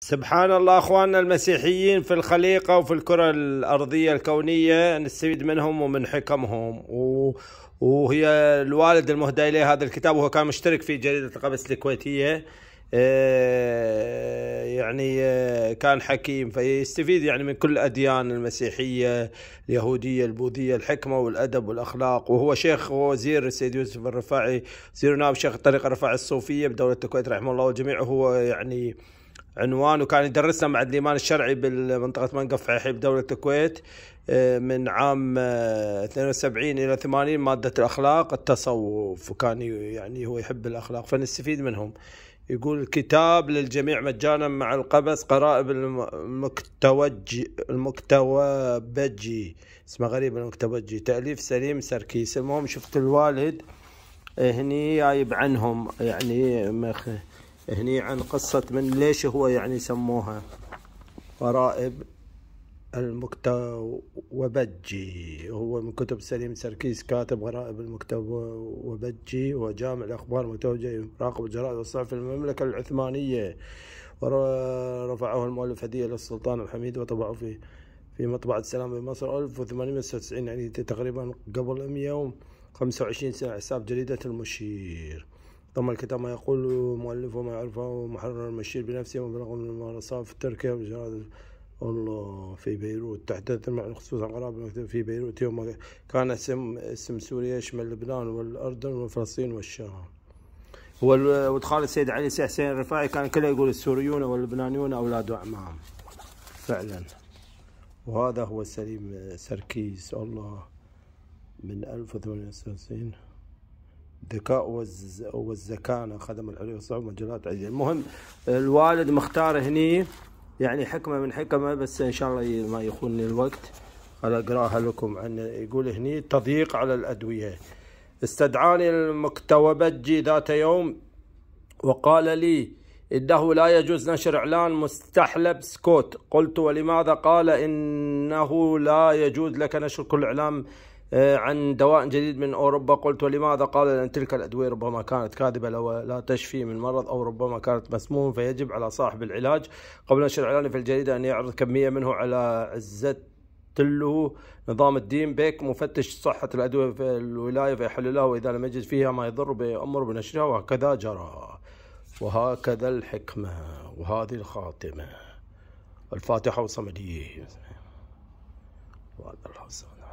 سبحان الله اخواننا المسيحيين في الخليقه وفي الكره الارضيه الكونيه نستفيد منهم ومن حكمهم و... وهي الوالد المهدى اليه هذا الكتاب وهو كان مشترك في جريده القبس الكويتيه آه، يعني آه، كان حكيم فيستفيد يعني من كل الاديان المسيحيه اليهوديه البوذيه الحكمه والادب والاخلاق وهو شيخ وزير السيد يوسف الرفاعي وزير نائب شيخ الطريقه الرفاعي الصوفيه بدوله الكويت رحمه الله والجميع هو يعني عنوان وكان يدرسنا مع الايمان الشرعي بالمنطقة منقف حي بدولة الكويت آه، من عام 72 آه، إلى 80 مادة الأخلاق التصوف وكان يعني هو يحب الأخلاق فنستفيد منهم يقول كتاب للجميع مجانا مع القبس قرائب المكتوج المكتوبجي اسمه غريب المكتوبجي تأليف سليم سركيس المهم شفت الوالد آه، هني جايب عنهم يعني مخ هني عن قصة من ليش هو يعني سموها غرائب المكتب وبجي هو من كتب سليم سركيس كاتب غرائب المكتب وبجي وجامع الأخبار متوجه يراقب الجرائد والصحف في المملكة العثمانية ورفعه المؤلف هدية للسلطان الحميد وطبعه في في مطبعة السلام بمصر 1896 يعني تقريبا قبل 125 سنة حساب جريدة المشير ضم الكتاب ما يقول مؤلفه وما يعرفه محرر المشير بنفسه وبالرغم من الممارسات في تركيا مجرد الله في بيروت تحدثت مع خصوصا قرابة في بيروت يوم كان اسم اسم سوريا يشمل لبنان والأردن وفلسطين والشام وادخال السيد علي حسين الرفاعي كان كله يقول السوريون واللبنانيون أولاد أعمام فعلا وهذا هو سليم سركيس الله من 1896 الذكاء والزكانة خدم العليا والصعب مجالات عزيزة المهم الوالد مختار هني يعني حكمة من حكمة بس إن شاء الله ما يخونني الوقت على أقراها لكم عن يقول هني تضييق على الأدوية استدعاني المكتوبجي ذات يوم وقال لي إنه لا يجوز نشر إعلان مستحلب سكوت قلت ولماذا قال إنه لا يجوز لك نشر كل إعلان آه، عن دواء جديد من أوروبا قلت ولماذا قال لأن تلك الأدوية ربما كانت كاذبة لو لا تشفي من مرض أو ربما كانت مسموم فيجب على صاحب العلاج قبل نشر إعلانه في الجريدة أن يعرض كمية منه على عزة له نظام الدين بيك مفتش صحة الأدوية في الولاية فيحل له وإذا لم يجد فيها ما يضر بأمر بنشرها وهكذا جرى وهكذا الحكمة وهذه الخاتمة الفاتحة وصمديه وهذا الحسن